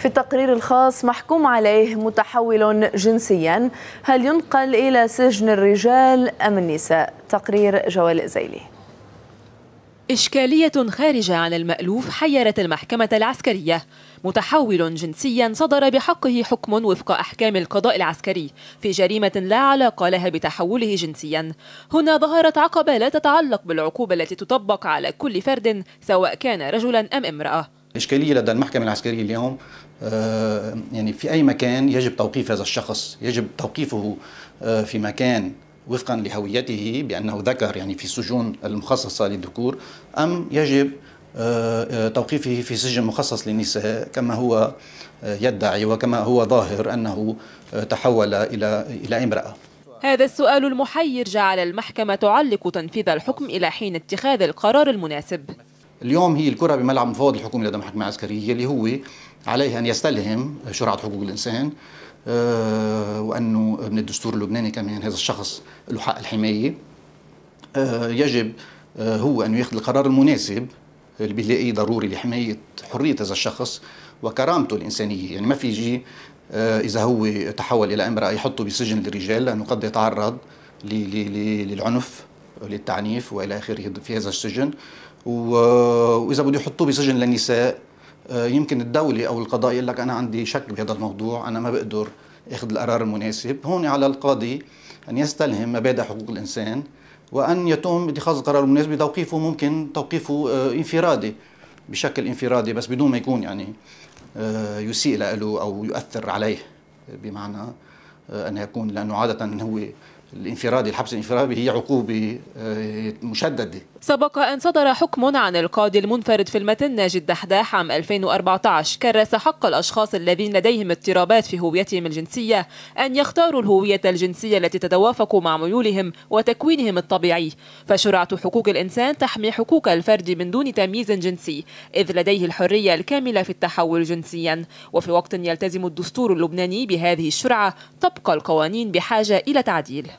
في التقرير الخاص محكوم عليه متحول جنسيا هل ينقل إلى سجن الرجال أم النساء تقرير جوال زيلي إشكالية خارجة عن المألوف حيرت المحكمة العسكرية متحول جنسيا صدر بحقه حكم وفق أحكام القضاء العسكري في جريمة لا علاقة لها بتحوله جنسيا هنا ظهرت عقبة لا تتعلق بالعقوبة التي تطبق على كل فرد سواء كان رجلا أم امرأة الإشكالية لدى المحكمة العسكرية اليوم آه، يعني في أي مكان يجب توقيف هذا الشخص يجب توقيفه آه، في مكان وفقا لهويته بأنه ذكر يعني في السجون المخصصة للذكور أم يجب آه، توقيفه في سجن مخصص للنساء كما هو يدعي وكما هو ظاهر أنه تحول إلى إلى امرأة هذا السؤال المحير جعل المحكمة تعلق تنفيذ الحكم إلى حين اتخاذ القرار المناسب اليوم هي الكره بملعب مفوض الحكومه لدى محكمه عسكريه اللي هو عليه ان يستلهم شرعه حقوق الانسان آه، وانه من الدستور اللبناني كمان هذا الشخص له حق الحمايه آه، يجب آه، هو انه ياخذ القرار المناسب اللي بيلاقيه ضروري لحمايه حريه هذا الشخص وكرامته الانسانيه يعني ما في يجي اذا هو تحول الى امراه يحطه بسجن للرجال لانه قد يتعرض للعنف للتعنيف والى اخره في هذا السجن واذا بده يحطوه بسجن للنساء آه، يمكن الدوله او القضاء يقول لك انا عندي شك بهذا الموضوع انا ما بقدر اخذ القرار المناسب هون على القاضي ان يستلهم مبادئ حقوق الانسان وان يتم اتخاذ القرار المناسب بتوقيفه ممكن توقيفه آه، انفرادي بشكل انفرادي بس بدون ما يكون يعني آه، يسيء له او يؤثر عليه بمعنى ان يكون لانه عاده هو الانفرادي الحبس الانفرادي هي عقوبة آه، مشددة سبق أن صدر حكم عن القاضي المنفرد في المتن ناجي الدحداح عام 2014 كرس حق الأشخاص الذين لديهم اضطرابات في هويتهم الجنسية أن يختاروا الهوية الجنسية التي تتوافق مع ميولهم وتكوينهم الطبيعي فشرعة حقوق الإنسان تحمي حقوق الفرد من دون تمييز جنسي إذ لديه الحرية الكاملة في التحول جنسيا وفي وقت يلتزم الدستور اللبناني بهذه الشرعة تبقى القوانين بحاجة إلى تعديل